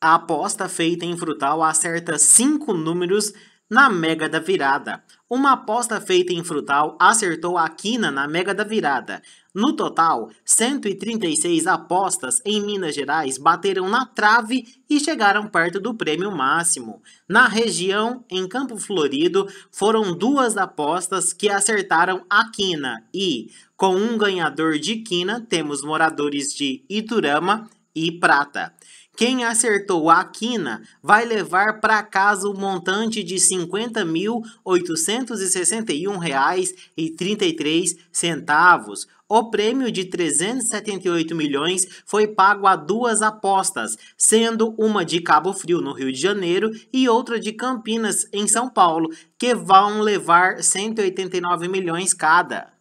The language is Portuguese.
A aposta feita em Frutal acerta cinco números na Mega da Virada. Uma aposta feita em Frutal acertou a quina na Mega da Virada. No total, 136 apostas em Minas Gerais bateram na trave e chegaram perto do prêmio máximo. Na região, em Campo Florido, foram duas apostas que acertaram a quina e, com um ganhador de quina, temos moradores de Iturama e prata. Quem acertou a quina vai levar para casa o montante de R$ 50.861,33. O prêmio de 378 milhões foi pago a duas apostas, sendo uma de Cabo Frio, no Rio de Janeiro, e outra de Campinas, em São Paulo, que vão levar 189 milhões cada.